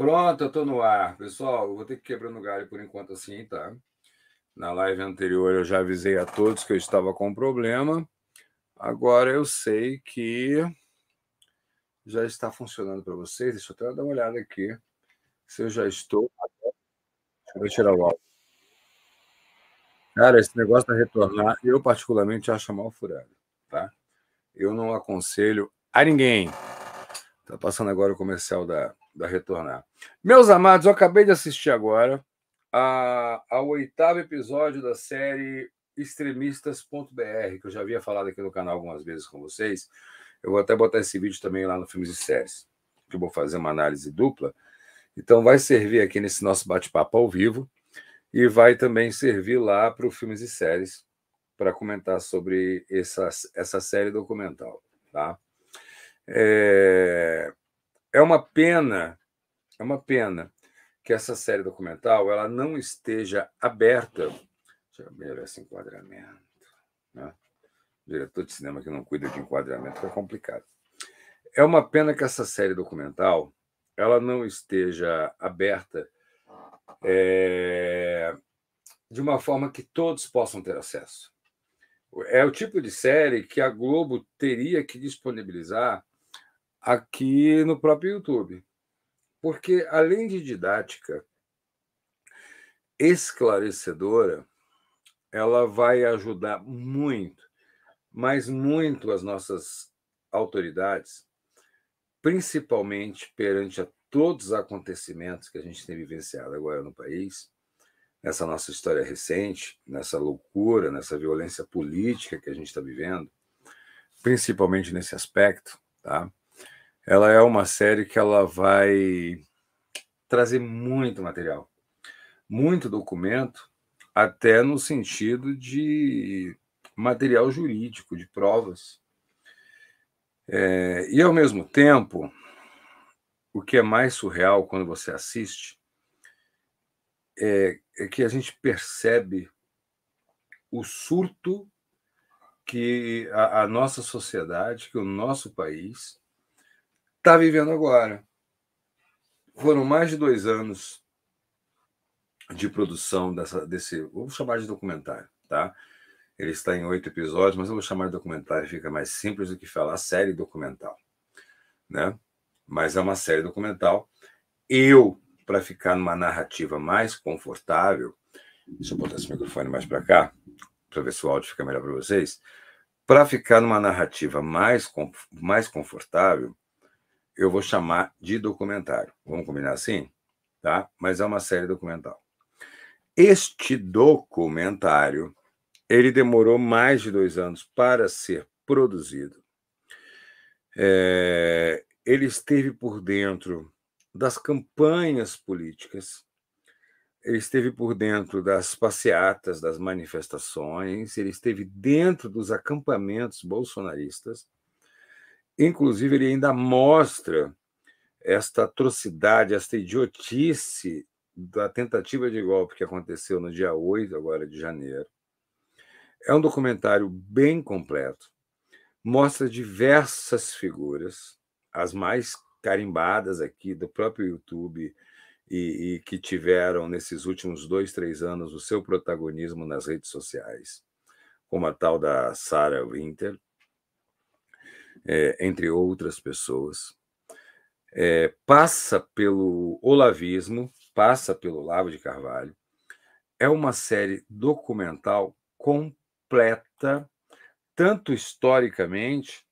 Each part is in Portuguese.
Pronto, eu tô no ar. Pessoal, vou ter que quebrar no galho por enquanto assim, tá? Na live anterior eu já avisei a todos que eu estava com problema. Agora eu sei que já está funcionando para vocês. Deixa eu até dar uma olhada aqui se eu já estou. Deixa eu tirar o áudio. Cara, esse negócio da retornar, eu particularmente acho mal furado, tá? Eu não aconselho a ninguém. Tá passando agora o comercial da da Retornar. Meus amados, eu acabei de assistir agora a, ao oitavo episódio da série extremistas.br, que eu já havia falado aqui no canal algumas vezes com vocês. Eu vou até botar esse vídeo também lá no Filmes e Séries, que eu vou fazer uma análise dupla. Então vai servir aqui nesse nosso bate-papo ao vivo e vai também servir lá para o Filmes e Séries para comentar sobre essa, essa série documental, tá? É é uma pena, é uma pena que essa série documental ela não esteja aberta. Deixa eu melhorar esse enquadramento. Né? Diretor de cinema que não cuida de enquadramento é complicado. É uma pena que essa série documental ela não esteja aberta é, de uma forma que todos possam ter acesso. É o tipo de série que a Globo teria que disponibilizar aqui no próprio YouTube. Porque, além de didática esclarecedora, ela vai ajudar muito, mas muito as nossas autoridades, principalmente perante a todos os acontecimentos que a gente tem vivenciado agora no país, nessa nossa história recente, nessa loucura, nessa violência política que a gente está vivendo, principalmente nesse aspecto, tá? Ela é uma série que ela vai trazer muito material, muito documento, até no sentido de material jurídico, de provas. É, e ao mesmo tempo, o que é mais surreal quando você assiste é, é que a gente percebe o surto que a, a nossa sociedade, que o nosso país está vivendo agora. Foram mais de dois anos de produção dessa, desse, vamos chamar de documentário, tá? Ele está em oito episódios, mas eu vou chamar de documentário, fica mais simples do que falar série documental, né? Mas é uma série documental. Eu, para ficar numa narrativa mais confortável, deixa eu botar esse microfone mais para cá, para ver se o áudio fica melhor para vocês. Para ficar numa narrativa mais, mais confortável, eu vou chamar de documentário. Vamos combinar assim? Tá? Mas é uma série documental. Este documentário, ele demorou mais de dois anos para ser produzido. É, ele esteve por dentro das campanhas políticas, ele esteve por dentro das passeatas, das manifestações, ele esteve dentro dos acampamentos bolsonaristas, Inclusive, ele ainda mostra esta atrocidade, esta idiotice da tentativa de golpe que aconteceu no dia 8 agora de janeiro. É um documentário bem completo, mostra diversas figuras, as mais carimbadas aqui do próprio YouTube e, e que tiveram nesses últimos dois, três anos o seu protagonismo nas redes sociais, como a tal da Sarah Winter, é, entre outras pessoas. É, passa pelo Olavismo, passa pelo Olavo de Carvalho. É uma série documental completa, tanto historicamente,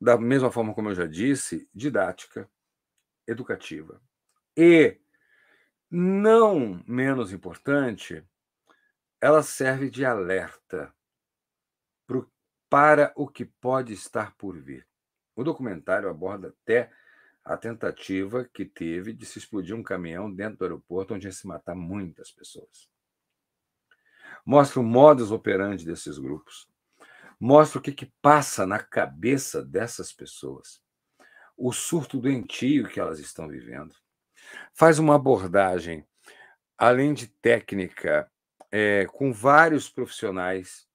da mesma forma como eu já disse, didática, educativa. E, não menos importante, ela serve de alerta para o para o que pode estar por vir. O documentário aborda até a tentativa que teve de se explodir um caminhão dentro do aeroporto onde ia se matar muitas pessoas. Mostra o modus operandi desses grupos, mostra o que, que passa na cabeça dessas pessoas, o surto doentio que elas estão vivendo. Faz uma abordagem, além de técnica, é, com vários profissionais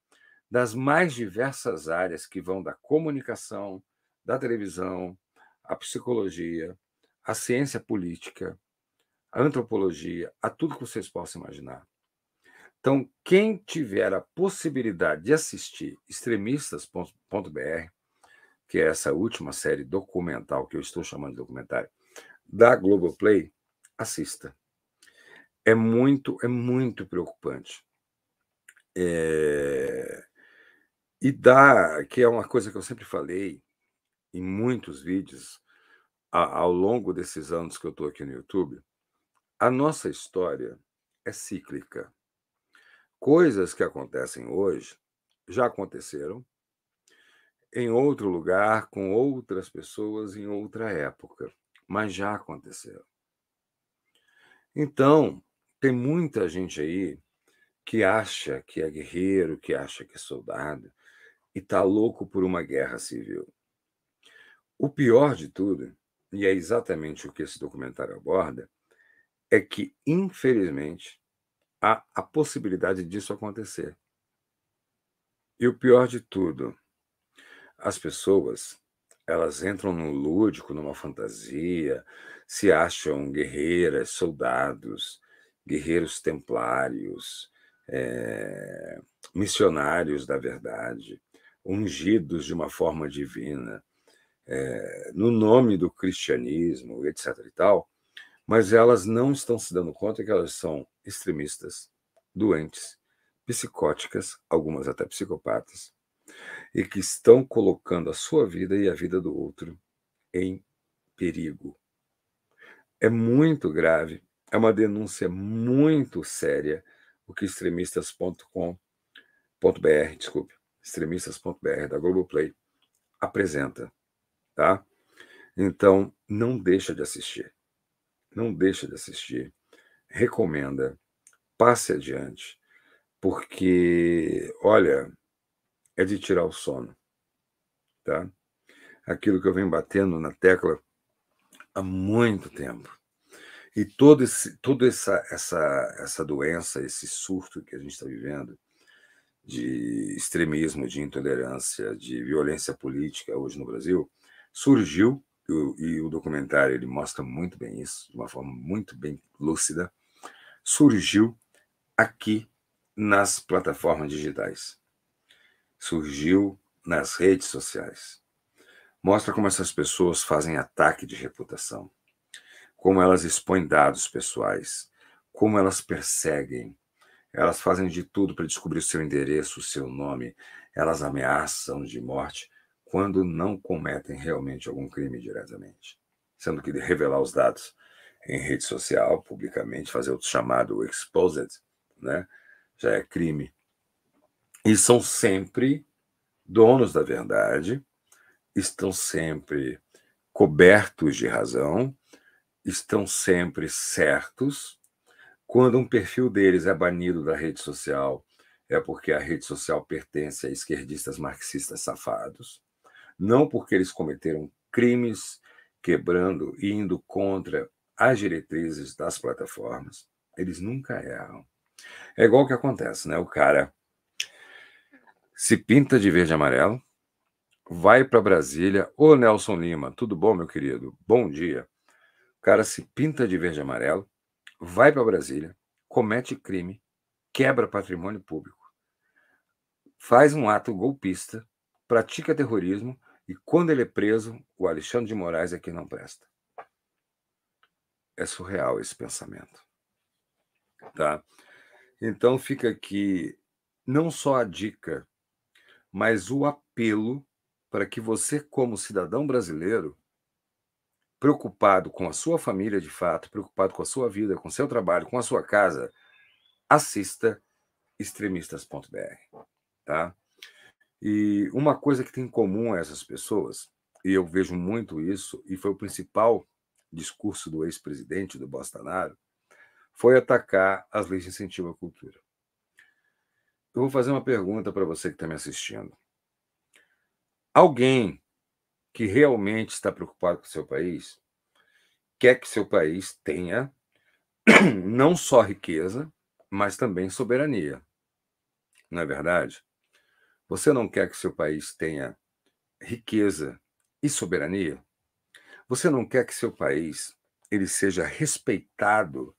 das mais diversas áreas que vão da comunicação, da televisão, à psicologia, à ciência política, à antropologia, a tudo que vocês possam imaginar. Então, quem tiver a possibilidade de assistir extremistas.br, que é essa última série documental que eu estou chamando de documentário, da Global Play, assista. É muito, é muito preocupante. É... E dá, que é uma coisa que eu sempre falei em muitos vídeos a, ao longo desses anos que eu estou aqui no YouTube, a nossa história é cíclica. Coisas que acontecem hoje já aconteceram em outro lugar, com outras pessoas, em outra época, mas já aconteceram. Então, tem muita gente aí que acha que é guerreiro, que acha que é soldado, e está louco por uma guerra civil. O pior de tudo, e é exatamente o que esse documentário aborda, é que, infelizmente, há a possibilidade disso acontecer. E o pior de tudo, as pessoas elas entram no lúdico, numa fantasia, se acham guerreiras, soldados, guerreiros templários, é, missionários da verdade, ungidos de uma forma divina, é, no nome do cristianismo, etc. e tal, mas elas não estão se dando conta que elas são extremistas, doentes, psicóticas, algumas até psicopatas, e que estão colocando a sua vida e a vida do outro em perigo. É muito grave, é uma denúncia muito séria o que extremistas.com.br, desculpe, extremistas.br da Globoplay apresenta, tá? Então, não deixa de assistir. Não deixa de assistir. Recomenda, passe adiante, porque, olha, é de tirar o sono, tá? Aquilo que eu venho batendo na tecla há muito tempo. E toda todo essa, essa, essa doença, esse surto que a gente está vivendo, de extremismo, de intolerância, de violência política hoje no Brasil, surgiu, e o documentário ele mostra muito bem isso, de uma forma muito bem lúcida, surgiu aqui nas plataformas digitais, surgiu nas redes sociais. Mostra como essas pessoas fazem ataque de reputação, como elas expõem dados pessoais, como elas perseguem, elas fazem de tudo para descobrir o seu endereço, o seu nome. Elas ameaçam de morte quando não cometem realmente algum crime diretamente. Sendo que revelar os dados em rede social, publicamente, fazer o chamado exposed, né, já é crime. E são sempre donos da verdade, estão sempre cobertos de razão, estão sempre certos quando um perfil deles é banido da rede social, é porque a rede social pertence a esquerdistas marxistas safados, não porque eles cometeram crimes quebrando e indo contra as diretrizes das plataformas. Eles nunca erram. É igual o que acontece, né? O cara se pinta de verde e amarelo, vai para Brasília. Ô Nelson Lima, tudo bom, meu querido? Bom dia. O cara se pinta de verde e amarelo, vai para Brasília, comete crime, quebra patrimônio público, faz um ato golpista, pratica terrorismo e quando ele é preso, o Alexandre de Moraes é que não presta. É surreal esse pensamento. Tá? Então fica aqui não só a dica, mas o apelo para que você, como cidadão brasileiro, preocupado com a sua família de fato, preocupado com a sua vida, com o seu trabalho, com a sua casa, assista extremistas.br, tá? E uma coisa que tem em comum a essas pessoas, e eu vejo muito isso, e foi o principal discurso do ex-presidente do Bolsonaro, foi atacar as leis de incentivo à cultura. Eu vou fazer uma pergunta para você que está me assistindo. Alguém que realmente está preocupado com o seu país quer que seu país tenha não só riqueza, mas também soberania. Não é verdade? Você não quer que seu país tenha riqueza e soberania? Você não quer que seu país ele seja respeitado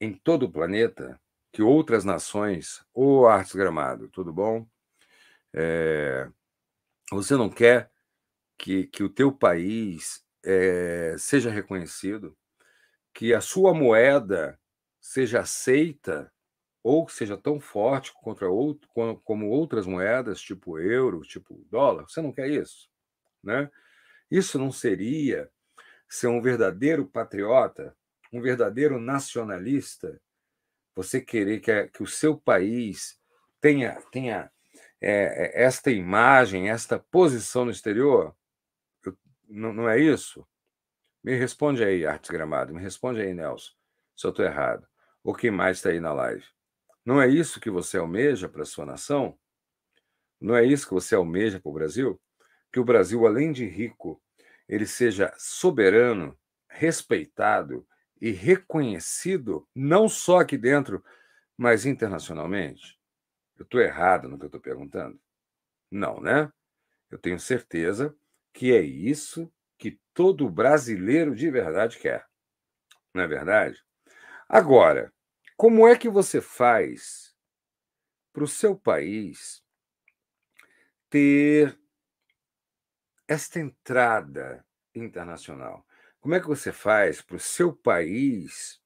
em todo o planeta, que outras nações, ou oh, Artes Gramado, tudo bom? É... você não quer que, que o teu país é, seja reconhecido, que a sua moeda seja aceita ou que seja tão forte contra outro, como outras moedas, tipo euro, tipo dólar. Você não quer isso, né? Isso não seria ser um verdadeiro patriota, um verdadeiro nacionalista? Você querer que, a, que o seu país tenha tenha é, esta imagem, esta posição no exterior? Não, não é isso? Me responde aí, Artes Gramado. Me responde aí, Nelson, se eu estou errado. O que mais está aí na live. Não é isso que você almeja para a sua nação? Não é isso que você almeja para o Brasil? Que o Brasil, além de rico, ele seja soberano, respeitado e reconhecido, não só aqui dentro, mas internacionalmente? Eu estou errado no que eu estou perguntando? Não, né? Eu tenho certeza que é isso que todo brasileiro de verdade quer. Não é verdade? Agora, como é que você faz para o seu país ter esta entrada internacional? Como é que você faz para o seu país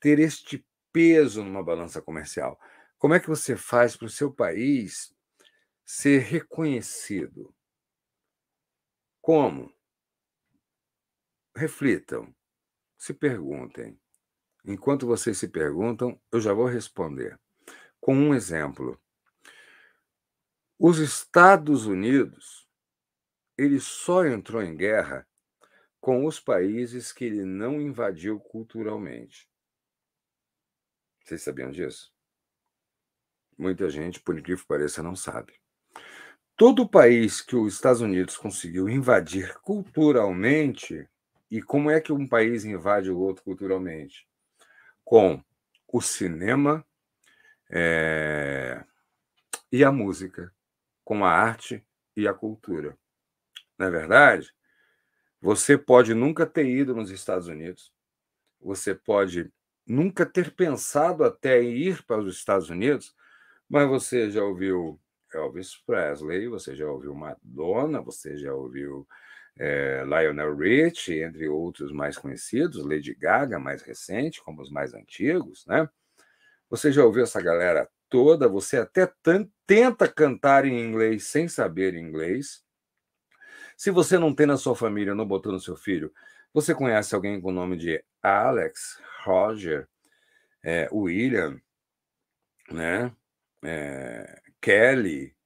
ter este peso numa balança comercial? Como é que você faz para o seu país ser reconhecido? Como? Reflitam, se perguntem. Enquanto vocês se perguntam, eu já vou responder. Com um exemplo. Os Estados Unidos, ele só entrou em guerra com os países que ele não invadiu culturalmente. Vocês sabiam disso? Muita gente, por incrível que pareça, não sabe todo país que os Estados Unidos conseguiu invadir culturalmente, e como é que um país invade o outro culturalmente? Com o cinema é, e a música, com a arte e a cultura. Na é verdade, você pode nunca ter ido nos Estados Unidos, você pode nunca ter pensado até ir para os Estados Unidos, mas você já ouviu Elvis Presley, você já ouviu Madonna, você já ouviu é, Lionel Rich, entre outros mais conhecidos, Lady Gaga, mais recente, como os mais antigos, né? Você já ouviu essa galera toda, você até tenta cantar em inglês sem saber inglês. Se você não tem na sua família, não botou no seu filho, você conhece alguém com o nome de Alex, Roger, é, William, né? É, Kelly,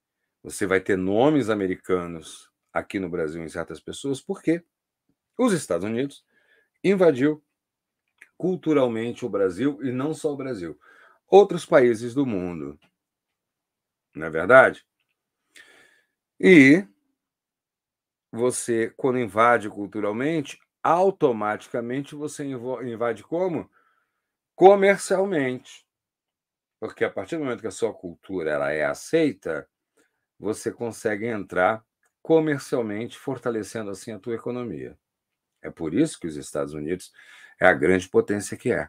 você vai ter nomes americanos aqui no Brasil em certas pessoas, porque os Estados Unidos invadiu culturalmente o Brasil e não só o Brasil, outros países do mundo. Não é verdade? E você, quando invade culturalmente, automaticamente você invade como? Comercialmente. Porque a partir do momento que a sua cultura ela é aceita, você consegue entrar comercialmente, fortalecendo assim a tua economia. É por isso que os Estados Unidos é a grande potência que é.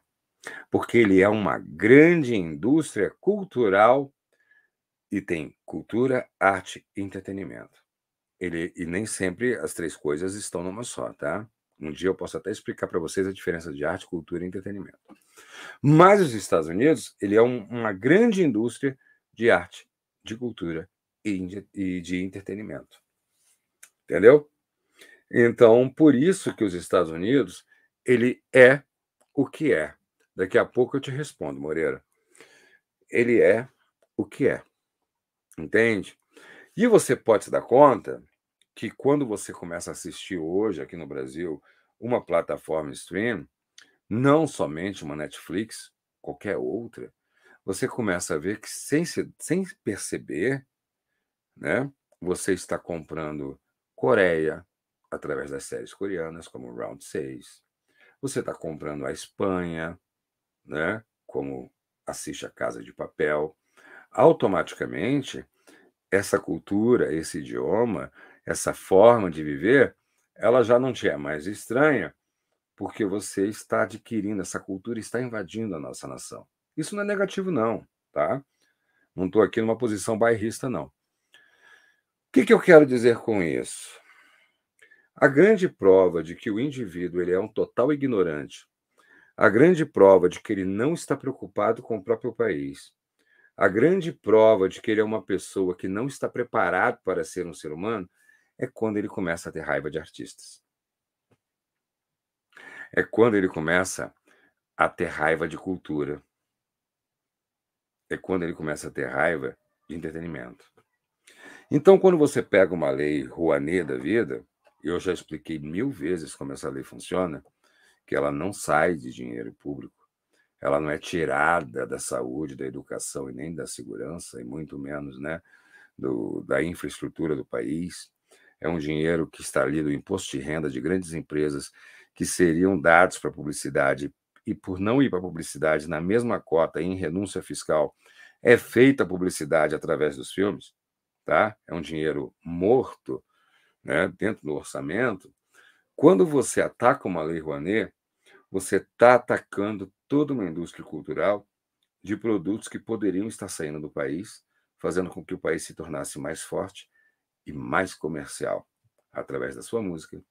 Porque ele é uma grande indústria cultural e tem cultura, arte e entretenimento. Ele, e nem sempre as três coisas estão numa só, tá? Um dia eu posso até explicar para vocês a diferença de arte, cultura e entretenimento. Mas os Estados Unidos, ele é um, uma grande indústria de arte, de cultura e, e de entretenimento. Entendeu? Então, por isso que os Estados Unidos, ele é o que é. Daqui a pouco eu te respondo, Moreira. Ele é o que é. Entende? E você pode se dar conta que quando você começa a assistir hoje aqui no Brasil uma plataforma stream, não somente uma Netflix, qualquer outra, você começa a ver que sem, sem perceber, né, você está comprando Coreia através das séries coreanas, como Round 6. Você está comprando a Espanha, né, como assiste a Casa de Papel. Automaticamente, essa cultura, esse idioma, essa forma de viver, ela já não te é mais estranha, porque você está adquirindo essa cultura, está invadindo a nossa nação. Isso não é negativo, não, tá? Não estou aqui numa posição bairrista, não. O que, que eu quero dizer com isso? A grande prova de que o indivíduo ele é um total ignorante, a grande prova de que ele não está preocupado com o próprio país, a grande prova de que ele é uma pessoa que não está preparado para ser um ser humano é quando ele começa a ter raiva de artistas. É quando ele começa a ter raiva de cultura. É quando ele começa a ter raiva de entretenimento. Então, quando você pega uma lei Rouanet da vida, eu já expliquei mil vezes como essa lei funciona, que ela não sai de dinheiro público, ela não é tirada da saúde, da educação e nem da segurança, e muito menos né, do, da infraestrutura do país é um dinheiro que está ali do imposto de renda de grandes empresas que seriam dados para publicidade e por não ir para publicidade na mesma cota em renúncia fiscal é feita a publicidade através dos filmes, tá? É um dinheiro morto, né, dentro do orçamento. Quando você ataca uma lei Rouanet, você está atacando toda uma indústria cultural de produtos que poderiam estar saindo do país, fazendo com que o país se tornasse mais forte e mais comercial, através da sua música,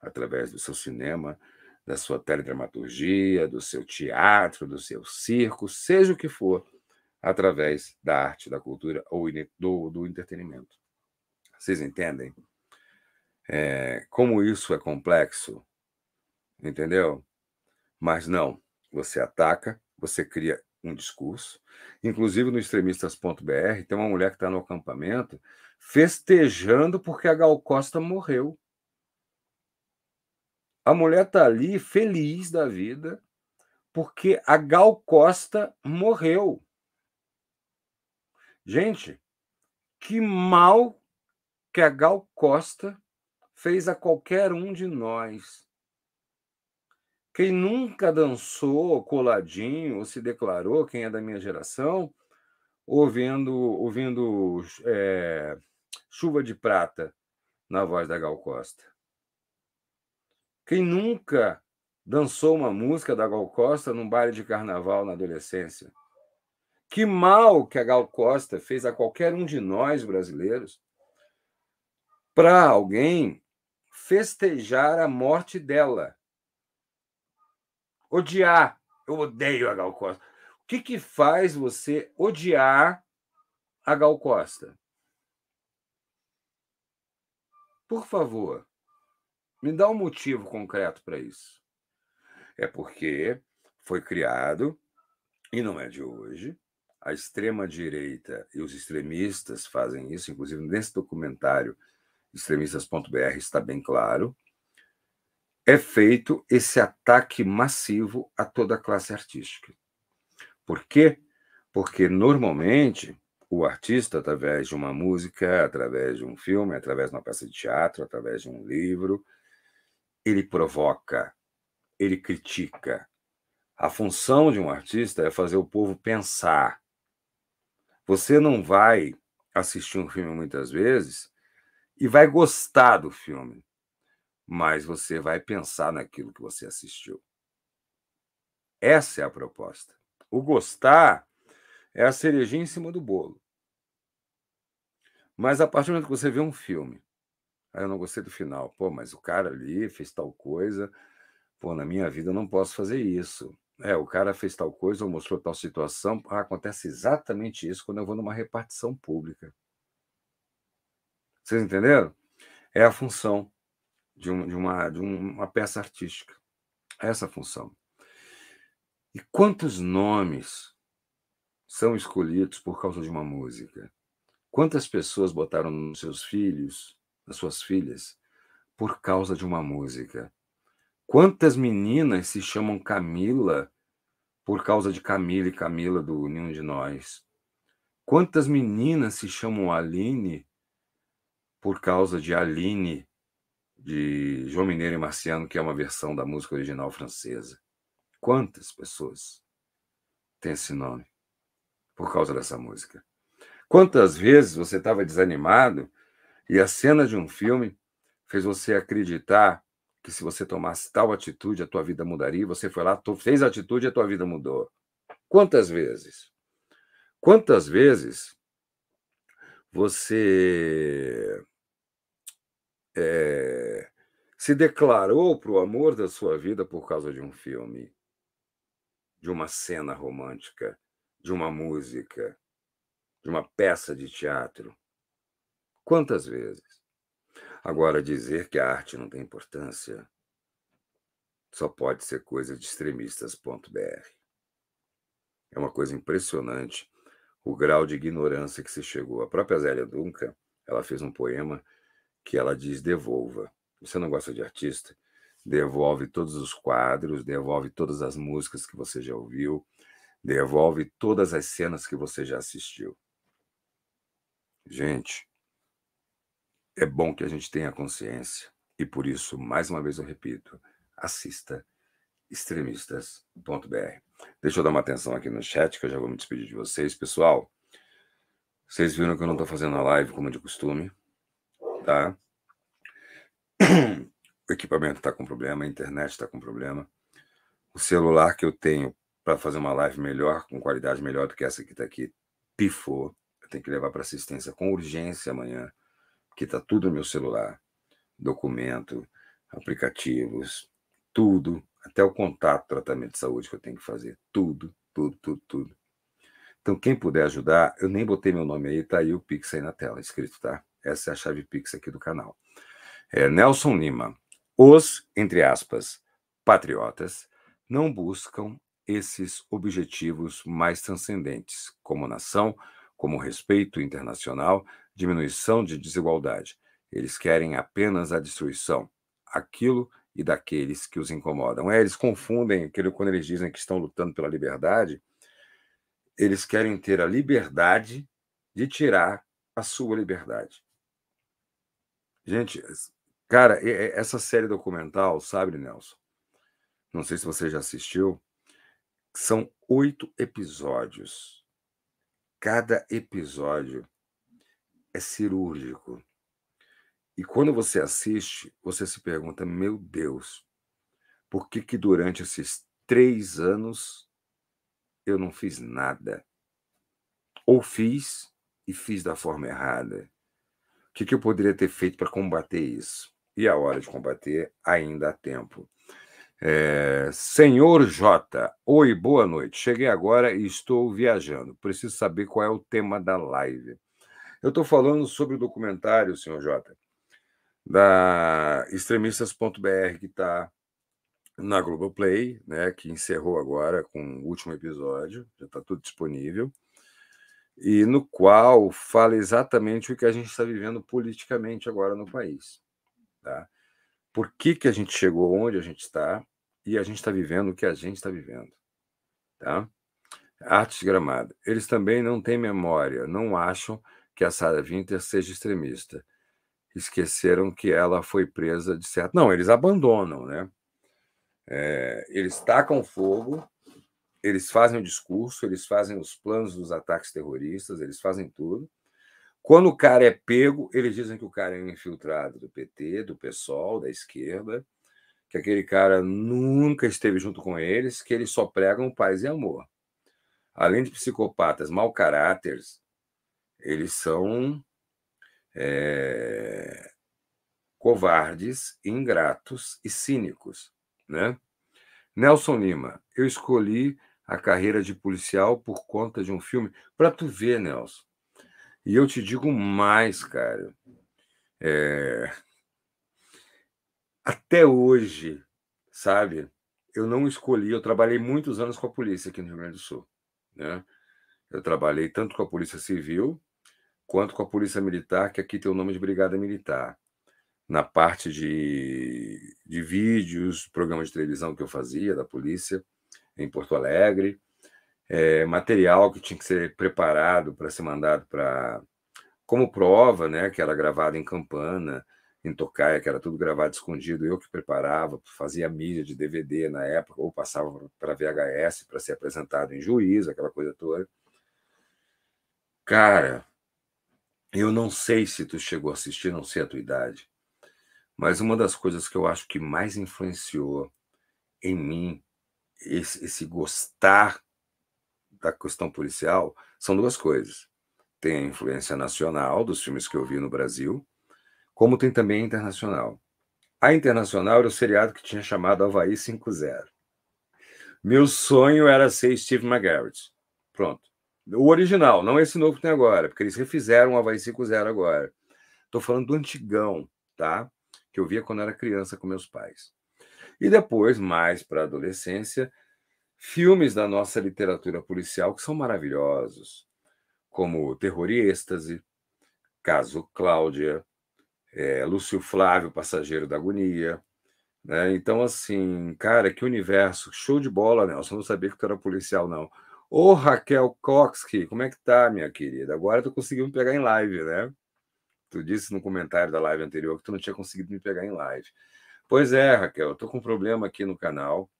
através do seu cinema, da sua teledramaturgia, do seu teatro, do seu circo, seja o que for, através da arte, da cultura ou do, do entretenimento. Vocês entendem? É, como isso é complexo, entendeu? Mas não, você ataca, você cria um discurso. Inclusive no extremistas.br tem uma mulher que está no acampamento festejando porque a Gal Costa morreu. A mulher tá ali feliz da vida porque a Gal Costa morreu. Gente, que mal que a Gal Costa fez a qualquer um de nós. Quem nunca dançou coladinho ou se declarou, quem é da minha geração, ouvindo, ouvindo é, Chuva de Prata na voz da Gal Costa. Quem nunca dançou uma música da Gal Costa num baile de carnaval na adolescência? Que mal que a Gal Costa fez a qualquer um de nós brasileiros para alguém festejar a morte dela. Odiar. Eu odeio a Gal Costa que, que faz você odiar a Gal Costa? Por favor, me dá um motivo concreto para isso. É porque foi criado, e não é de hoje, a extrema-direita e os extremistas fazem isso, inclusive nesse documentário extremistas.br está bem claro. É feito esse ataque massivo a toda a classe artística. Por quê? Porque normalmente o artista, através de uma música, através de um filme, através de uma peça de teatro, através de um livro, ele provoca, ele critica. A função de um artista é fazer o povo pensar. Você não vai assistir um filme muitas vezes e vai gostar do filme, mas você vai pensar naquilo que você assistiu. Essa é a proposta. O gostar é a cerejinha em cima do bolo. Mas a partir do momento que você vê um filme, aí ah, eu não gostei do final, pô, mas o cara ali fez tal coisa, pô, na minha vida eu não posso fazer isso. É, o cara fez tal coisa ou mostrou tal situação. Ah, acontece exatamente isso quando eu vou numa repartição pública. Vocês entenderam? É a função de, um, de, uma, de uma peça artística. Essa é função. E quantos nomes são escolhidos por causa de uma música? Quantas pessoas botaram nos seus filhos, nas suas filhas, por causa de uma música? Quantas meninas se chamam Camila por causa de Camila e Camila do Nenhum de Nós? Quantas meninas se chamam Aline por causa de Aline de João Mineiro e Marciano, que é uma versão da música original francesa? Quantas pessoas têm esse nome por causa dessa música? Quantas vezes você estava desanimado e a cena de um filme fez você acreditar que se você tomasse tal atitude, a tua vida mudaria, você foi lá, fez a atitude e a tua vida mudou. Quantas vezes? Quantas vezes você é, se declarou para o amor da sua vida por causa de um filme? de uma cena romântica, de uma música, de uma peça de teatro. Quantas vezes? Agora, dizer que a arte não tem importância só pode ser coisa de extremistas.br. É uma coisa impressionante o grau de ignorância que se chegou. A própria Zélia Duncan, ela fez um poema que ela diz devolva. Você não gosta de artista? devolve todos os quadros, devolve todas as músicas que você já ouviu, devolve todas as cenas que você já assistiu. Gente, é bom que a gente tenha consciência e por isso, mais uma vez eu repito, assista extremistas.br. Deixa eu dar uma atenção aqui no chat que eu já vou me despedir de vocês, pessoal. Vocês viram que eu não estou fazendo a live como de costume, tá? o equipamento está com problema, a internet está com problema, o celular que eu tenho para fazer uma live melhor, com qualidade melhor do que essa que está aqui, pifou. Eu tenho que levar para assistência com urgência amanhã, porque está tudo no meu celular: documento, aplicativos, tudo, até o contato, tratamento de saúde que eu tenho que fazer, tudo, tudo, tudo, tudo. Então, quem puder ajudar, eu nem botei meu nome aí, tá aí o Pix aí na tela, escrito, tá? Essa é a chave Pix aqui do canal. É Nelson Lima, os, entre aspas, patriotas não buscam esses objetivos mais transcendentes, como nação, como respeito internacional, diminuição de desigualdade. Eles querem apenas a destruição, aquilo e daqueles que os incomodam. É, eles confundem aquilo quando eles dizem que estão lutando pela liberdade, eles querem ter a liberdade de tirar a sua liberdade. Gente, Cara, essa série documental, sabe, Nelson? Não sei se você já assistiu. São oito episódios. Cada episódio é cirúrgico. E quando você assiste, você se pergunta: meu Deus, por que, que durante esses três anos eu não fiz nada? Ou fiz e fiz da forma errada? O que, que eu poderia ter feito para combater isso? e a hora de combater ainda há tempo. É, Senhor J, oi, boa noite. Cheguei agora e estou viajando. Preciso saber qual é o tema da live. Eu estou falando sobre o documentário, senhor J, da extremistas.br que está na Globoplay, né, que encerrou agora com o último episódio, já está tudo disponível, e no qual fala exatamente o que a gente está vivendo politicamente agora no país. Tá? Por que, que a gente chegou onde a gente está e a gente está vivendo o que a gente está vivendo? Tá? Artes Gramado. Eles também não têm memória, não acham que a Sarah Winter seja extremista. Esqueceram que ela foi presa de certo. Não, eles abandonam, né? É, eles tacam fogo, eles fazem o discurso, eles fazem os planos dos ataques terroristas, eles fazem tudo. Quando o cara é pego, eles dizem que o cara é um infiltrado do PT, do PSOL, da esquerda, que aquele cara nunca esteve junto com eles, que eles só pregam paz e amor. Além de psicopatas, mau caráter, eles são é, covardes, ingratos e cínicos. Né? Nelson Lima, eu escolhi a carreira de policial por conta de um filme. Para tu ver, Nelson, e eu te digo mais, cara. É... Até hoje, sabe? Eu não escolhi. Eu trabalhei muitos anos com a polícia aqui no Rio Grande do Sul. Né? Eu trabalhei tanto com a Polícia Civil quanto com a Polícia Militar, que aqui tem o nome de Brigada Militar. Na parte de, de vídeos, programas de televisão que eu fazia da polícia em Porto Alegre é, material que tinha que ser preparado para ser mandado para como prova, né, que era gravado em Campana, em Tocaia, que era tudo gravado escondido, eu que preparava, fazia mídia de DVD na época, ou passava para VHS para ser apresentado em juiz, aquela coisa toda. Cara, eu não sei se tu chegou a assistir, não sei a tua idade, mas uma das coisas que eu acho que mais influenciou em mim esse, esse gostar da questão policial são duas coisas. Tem a influência nacional dos filmes que eu vi no Brasil, como tem também a internacional. A internacional era o seriado que tinha chamado Havaí 5.0. Meu sonho era ser Steve McGarrett. Pronto. O original, não esse novo que tem agora, porque eles refizeram o Havaí 5.0 agora. Estou falando do antigão, tá? Que eu via quando era criança com meus pais. E depois, mais para adolescência, filmes da nossa literatura policial que são maravilhosos, como Terror e Êxtase, Caso Cláudia, é, Lúcio Flávio, Passageiro da Agonia. Né? Então, assim, cara, que universo, show de bola, Nelson. Não sabia que tu era policial, não. Ô, Raquel Koksky, como é que tá, minha querida? Agora tu conseguiu me pegar em live, né? Tu disse no comentário da live anterior que tu não tinha conseguido me pegar em live. Pois é, Raquel, eu tô com um problema aqui no canal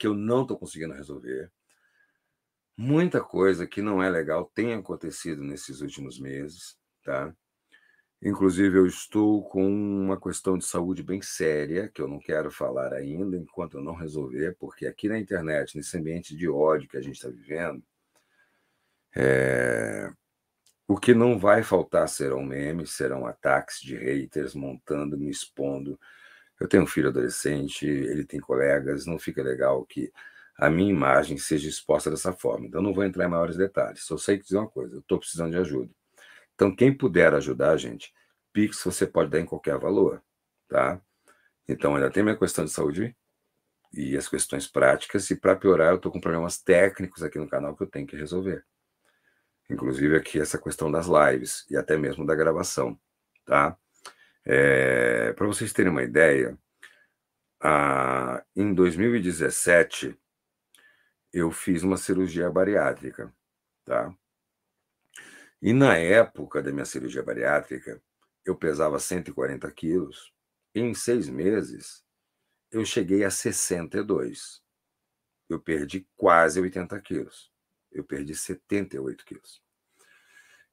que eu não estou conseguindo resolver. Muita coisa que não é legal tem acontecido nesses últimos meses, tá? Inclusive, eu estou com uma questão de saúde bem séria, que eu não quero falar ainda enquanto eu não resolver, porque aqui na internet, nesse ambiente de ódio que a gente está vivendo, é... o que não vai faltar serão memes, serão ataques de haters montando, me expondo, eu tenho um filho adolescente, ele tem colegas, não fica legal que a minha imagem seja exposta dessa forma. Então, não vou entrar em maiores detalhes, só sei dizer uma coisa: eu estou precisando de ajuda. Então, quem puder ajudar, gente, Pix você pode dar em qualquer valor, tá? Então, ainda tem minha questão de saúde e as questões práticas, e para piorar, eu estou com problemas técnicos aqui no canal que eu tenho que resolver. Inclusive aqui essa questão das lives e até mesmo da gravação, tá? É, Para vocês terem uma ideia, a, em 2017 eu fiz uma cirurgia bariátrica, tá? E na época da minha cirurgia bariátrica, eu pesava 140 quilos. Em seis meses, eu cheguei a 62. Eu perdi quase 80 quilos. Eu perdi 78 quilos.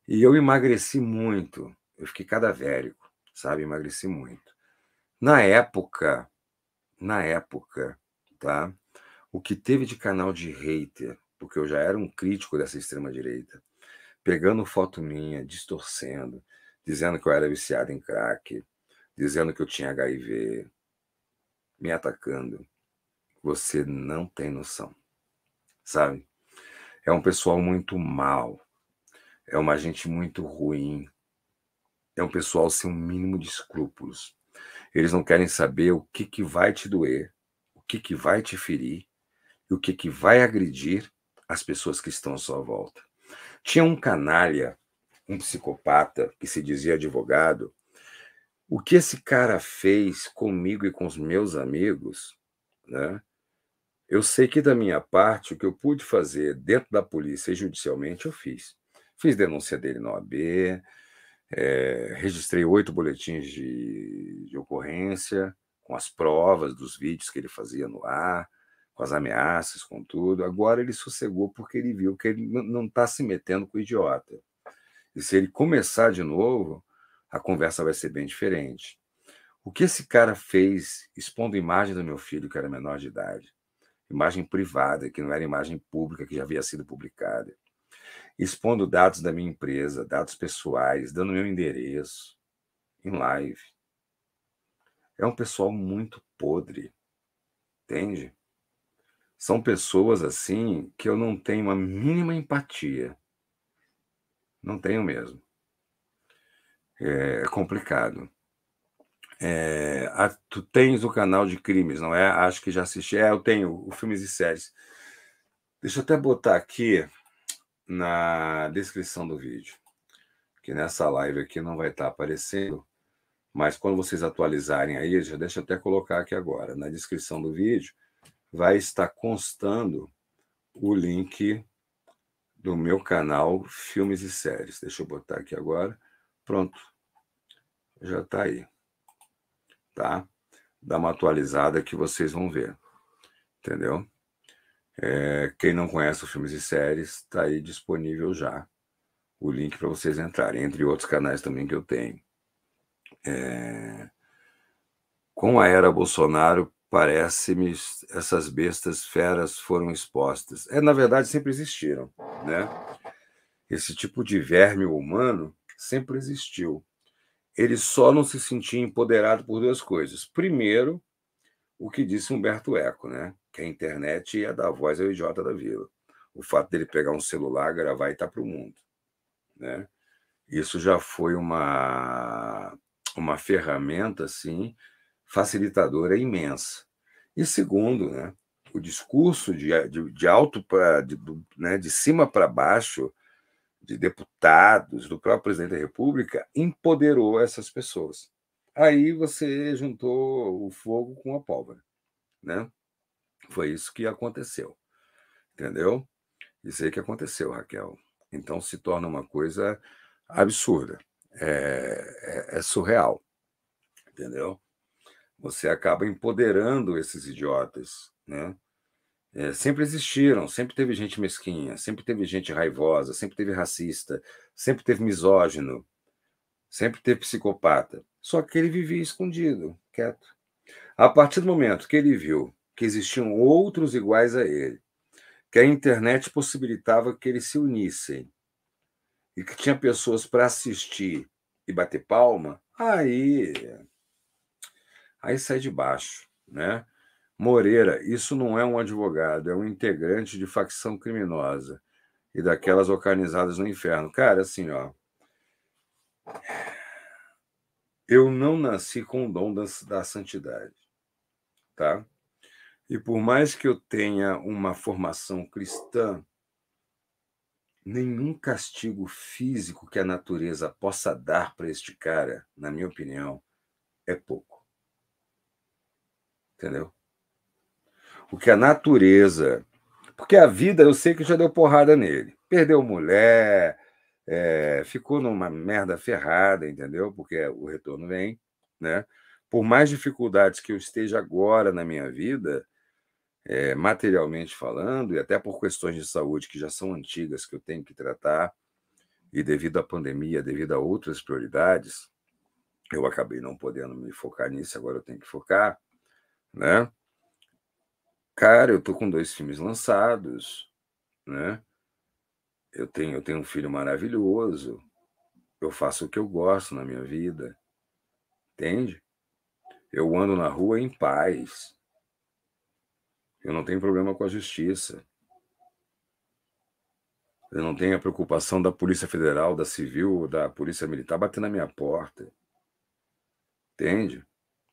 E eu emagreci muito. Eu fiquei cadavérico sabe? Emagreci muito. Na época, na época, tá? O que teve de canal de hater, porque eu já era um crítico dessa extrema-direita, pegando foto minha, distorcendo, dizendo que eu era viciado em crack, dizendo que eu tinha HIV, me atacando. Você não tem noção, sabe? É um pessoal muito mal, é uma gente muito ruim, é um pessoal sem o um mínimo de escrúpulos. Eles não querem saber o que, que vai te doer, o que, que vai te ferir e o que, que vai agredir as pessoas que estão à sua volta. Tinha um canalha, um psicopata, que se dizia advogado. O que esse cara fez comigo e com os meus amigos, né? Eu sei que da minha parte, o que eu pude fazer dentro da polícia e judicialmente, eu fiz. Fiz denúncia dele na OAB, é, registrei oito boletins de, de ocorrência, com as provas dos vídeos que ele fazia no ar, com as ameaças, com tudo. Agora ele sossegou porque ele viu que ele não está se metendo com o idiota. E se ele começar de novo, a conversa vai ser bem diferente. O que esse cara fez expondo a imagem do meu filho, que era menor de idade, imagem privada, que não era imagem pública, que já havia sido publicada, expondo dados da minha empresa, dados pessoais, dando meu endereço em live. É um pessoal muito podre, entende? São pessoas assim que eu não tenho a mínima empatia. Não tenho mesmo. É, é complicado. É, a, tu tens o canal de crimes, não é? Acho que já assisti. É, eu tenho o Filmes e Séries. Deixa eu até botar aqui na descrição do vídeo, que nessa live aqui não vai estar tá aparecendo, mas quando vocês atualizarem aí, já deixa até colocar aqui agora, na descrição do vídeo, vai estar constando o link do meu canal Filmes e Séries. Deixa eu botar aqui agora. Pronto. Já está aí. Tá? Dá uma atualizada que vocês vão ver. Entendeu? É, quem não conhece os filmes e séries, está aí disponível já o link para vocês entrarem, entre outros canais também que eu tenho. É, com a era Bolsonaro, parece-me essas bestas feras foram expostas. É, na verdade, sempre existiram, né? Esse tipo de verme humano sempre existiu. Ele só não se sentia empoderado por duas coisas. Primeiro, o que disse Humberto Eco, né? que a internet ia dar voz ao idiota da vila. O fato dele pegar um celular, gravar e estar tá para o mundo. Né? Isso já foi uma, uma ferramenta assim, facilitadora imensa. E segundo, né, o discurso de, de, de alto para de, né, de cima para baixo de deputados, do próprio presidente da República, empoderou essas pessoas. Aí você juntou o fogo com a pólvora, né? Foi isso que aconteceu. Entendeu? Isso aí que aconteceu, Raquel. Então se torna uma coisa absurda. É, é, é surreal. Entendeu? Você acaba empoderando esses idiotas, né? É, sempre existiram, sempre teve gente mesquinha, sempre teve gente raivosa, sempre teve racista, sempre teve misógino, sempre teve psicopata. Só que ele vivia escondido, quieto. A partir do momento que ele viu que existiam outros iguais a ele, que a internet possibilitava que eles se unissem e que tinha pessoas para assistir e bater palma, aí aí sai de baixo, né? Moreira, isso não é um advogado, é um integrante de facção criminosa e daquelas organizadas no inferno. Cara, assim, ó. Eu não nasci com o dom da, da santidade, tá? E por mais que eu tenha uma formação cristã, nenhum castigo físico que a natureza possa dar para este cara, na minha opinião, é pouco. Entendeu? O que a natureza. Porque a vida eu sei que já deu porrada nele. Perdeu mulher, é, ficou numa merda ferrada, entendeu? Porque o retorno vem, né? Por mais dificuldades que eu esteja agora na minha vida, é, materialmente falando, e até por questões de saúde que já são antigas que eu tenho que tratar, e devido à pandemia, devido a outras prioridades, eu acabei não podendo me focar nisso, agora eu tenho que focar, né? Cara, eu tô com dois filmes lançados, né? Eu tenho, eu tenho um filho maravilhoso, eu faço o que eu gosto na minha vida, entende? Eu ando na rua em paz, eu não tenho problema com a justiça. Eu não tenho a preocupação da Polícia Federal, da Civil, da Polícia Militar bater na minha porta. Entende?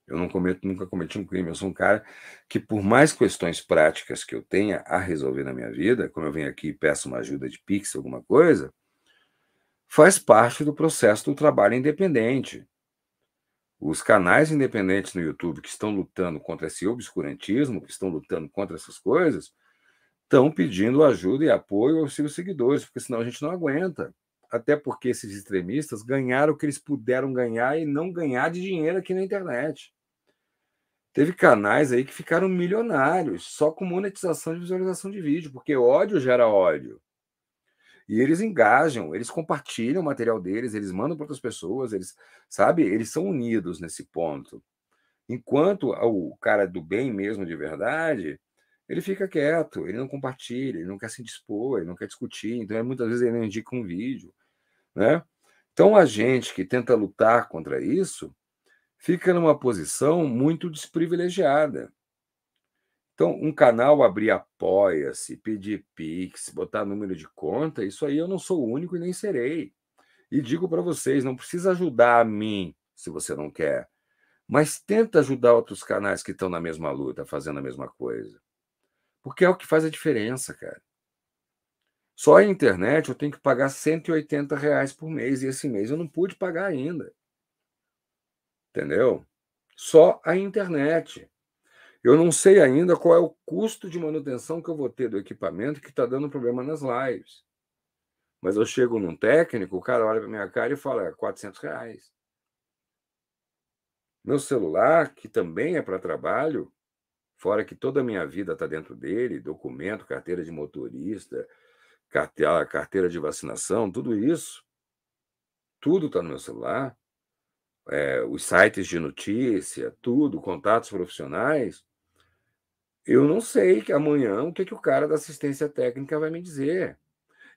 Eu não cometo, nunca cometi um crime. Eu sou um cara que, por mais questões práticas que eu tenha a resolver na minha vida, quando eu venho aqui e peço uma ajuda de Pix, alguma coisa, faz parte do processo do trabalho independente. Os canais independentes no YouTube que estão lutando contra esse obscurantismo, que estão lutando contra essas coisas, estão pedindo ajuda e apoio aos seus seguidores, porque senão a gente não aguenta. Até porque esses extremistas ganharam o que eles puderam ganhar e não ganhar de dinheiro aqui na internet. Teve canais aí que ficaram milionários só com monetização de visualização de vídeo, porque ódio gera ódio. E eles engajam, eles compartilham o material deles, eles mandam para outras pessoas, eles, sabe? Eles são unidos nesse ponto. Enquanto o cara do bem mesmo, de verdade, ele fica quieto, ele não compartilha, ele não quer se dispor, ele não quer discutir, então muitas vezes ele não indica um vídeo, né? Então a gente que tenta lutar contra isso fica numa posição muito desprivilegiada. Então, um canal abrir apoia-se, pedir Pix, botar número de conta, isso aí eu não sou o único e nem serei. E digo para vocês, não precisa ajudar a mim se você não quer, mas tenta ajudar outros canais que estão na mesma luta, fazendo a mesma coisa. Porque é o que faz a diferença, cara. Só a internet eu tenho que pagar 180 reais por mês e esse mês eu não pude pagar ainda. Entendeu? Só a internet. Eu não sei ainda qual é o custo de manutenção que eu vou ter do equipamento que está dando problema nas lives. Mas eu chego num técnico, o cara olha para minha cara e fala: é 400 reais. Meu celular, que também é para trabalho, fora que toda a minha vida está dentro dele documento, carteira de motorista, carteira, de vacinação, tudo isso. Tudo está no meu celular. É, os sites de notícia, tudo, contatos profissionais eu não sei que amanhã o que, que o cara da assistência técnica vai me dizer.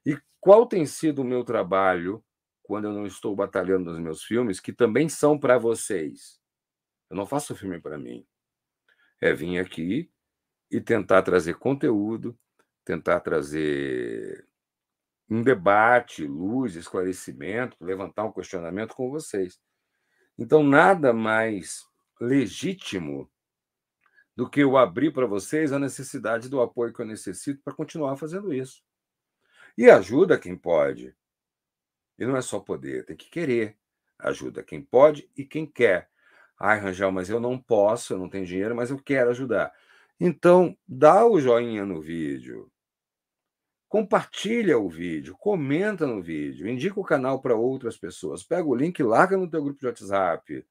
E qual tem sido o meu trabalho quando eu não estou batalhando nos meus filmes, que também são para vocês? Eu não faço filme para mim. É vir aqui e tentar trazer conteúdo, tentar trazer um debate, luz, esclarecimento, levantar um questionamento com vocês. Então, nada mais legítimo do que eu abrir para vocês a necessidade do apoio que eu necessito para continuar fazendo isso. E ajuda quem pode. E não é só poder, tem que querer. Ajuda quem pode e quem quer. Ai, Rangel, mas eu não posso, eu não tenho dinheiro, mas eu quero ajudar. Então, dá o joinha no vídeo. Compartilha o vídeo, comenta no vídeo, indica o canal para outras pessoas. Pega o link e larga no teu grupo de WhatsApp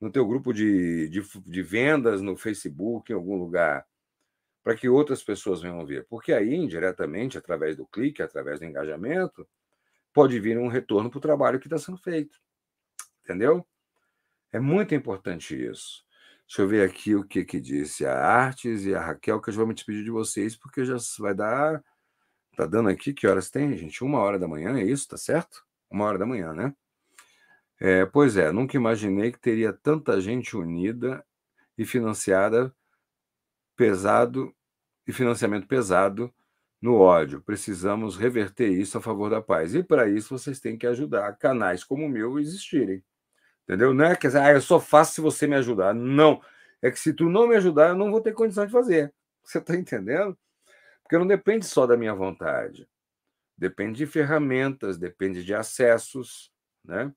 no teu grupo de, de, de vendas, no Facebook, em algum lugar, para que outras pessoas venham ver. Porque aí, indiretamente, através do clique, através do engajamento, pode vir um retorno para o trabalho que está sendo feito. Entendeu? É muito importante isso. Deixa eu ver aqui o que, que disse a Artes e a Raquel, que eu já vou me despedir de vocês, porque já vai dar. Tá dando aqui, que horas tem, gente? Uma hora da manhã, é isso, tá certo? Uma hora da manhã, né? É, pois é, nunca imaginei que teria tanta gente unida e financiada pesado e financiamento pesado no ódio. Precisamos reverter isso a favor da paz. E para isso vocês têm que ajudar canais como o meu existirem. Entendeu? Não é que ah, eu só faço se você me ajudar. Não. É que se tu não me ajudar, eu não vou ter condição de fazer. Você está entendendo? Porque não depende só da minha vontade. Depende de ferramentas, depende de acessos, né?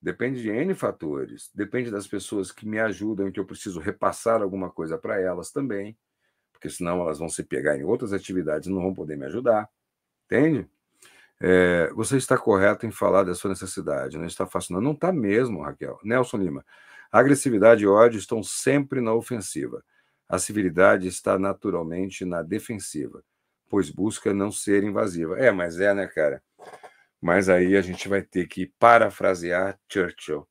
Depende de N fatores. Depende das pessoas que me ajudam, que eu preciso repassar alguma coisa para elas também, porque senão elas vão se pegar em outras atividades e não vão poder me ajudar. Entende? É, você está correto em falar da sua necessidade, né? está fascinando. Não está mesmo, Raquel. Nelson Lima. Agressividade e ódio estão sempre na ofensiva. A civilidade está naturalmente na defensiva, pois busca não ser invasiva. É, mas é, né, cara? Mas aí a gente vai ter que parafrasear Churchill,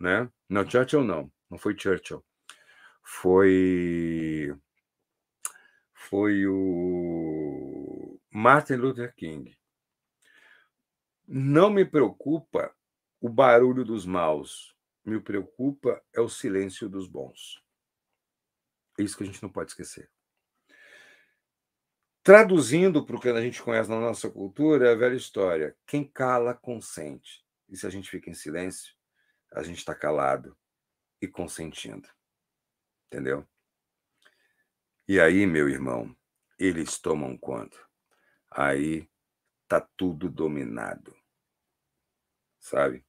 né? Não, Churchill não, não foi Churchill. Foi foi o Martin Luther King. Não me preocupa o barulho dos maus, me preocupa é o silêncio dos bons. É isso que a gente não pode esquecer. Traduzindo para o que a gente conhece na nossa cultura, é a velha história: quem cala, consente. E se a gente fica em silêncio, a gente está calado e consentindo. Entendeu? E aí, meu irmão, eles tomam quanto? Aí tá tudo dominado. Sabe?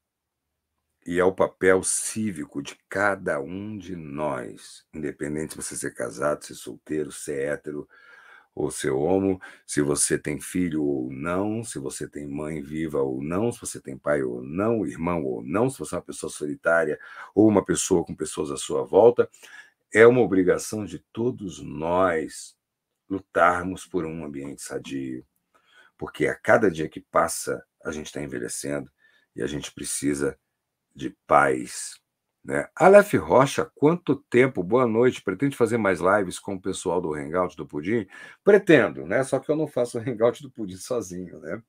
E é o papel cívico de cada um de nós, independente se você ser casado, ser é solteiro, ser é hétero, ou seu homo, se você tem filho ou não, se você tem mãe viva ou não, se você tem pai ou não, irmão ou não, se você é uma pessoa solitária ou uma pessoa com pessoas à sua volta, é uma obrigação de todos nós lutarmos por um ambiente sadio, porque a cada dia que passa a gente está envelhecendo e a gente precisa de paz né? Aleph Rocha, quanto tempo, boa noite. Pretende fazer mais lives com o pessoal do Hangout do Pudim? Pretendo, né? Só que eu não faço o Hangout do Pudim sozinho, né?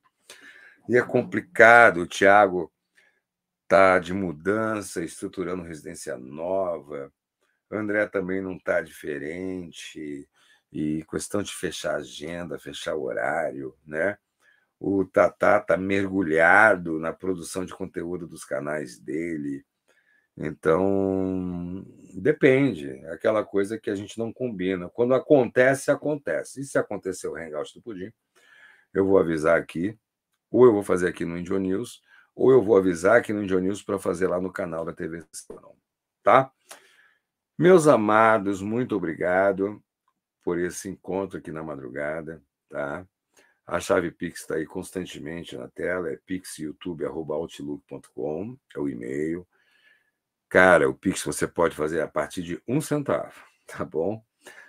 E é complicado, o Thiago tá de mudança, estruturando residência nova. O André também não tá diferente. E questão de fechar a agenda, fechar o horário, né? O Tatá tá mergulhado na produção de conteúdo dos canais dele então, depende. É aquela coisa que a gente não combina. Quando acontece, acontece. E se acontecer o Hangout do Pudim, eu vou avisar aqui, ou eu vou fazer aqui no Indio News, ou eu vou avisar aqui no Indio News para fazer lá no canal da TV Semanal, tá? Meus amados, muito obrigado por esse encontro aqui na madrugada, tá? A chave Pix está aí constantemente na tela, é pixyoutube.outlook.com, é o e-mail. Cara, o Pix você pode fazer a partir de um centavo, tá bom?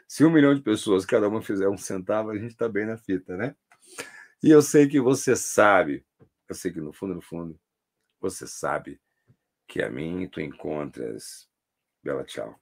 Se um milhão de pessoas, cada uma fizer um centavo, a gente está bem na fita, né? E eu sei que você sabe, eu sei que no fundo, no fundo, você sabe que a mim tu encontras. Bela tchau.